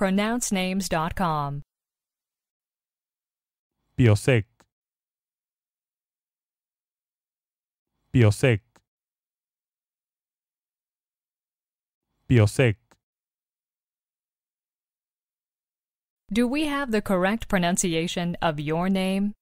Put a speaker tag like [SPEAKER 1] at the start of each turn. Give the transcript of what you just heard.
[SPEAKER 1] pronouncenames.com.
[SPEAKER 2] Biosec. Biosec. Biosec.
[SPEAKER 1] Do we have the correct pronunciation of your name?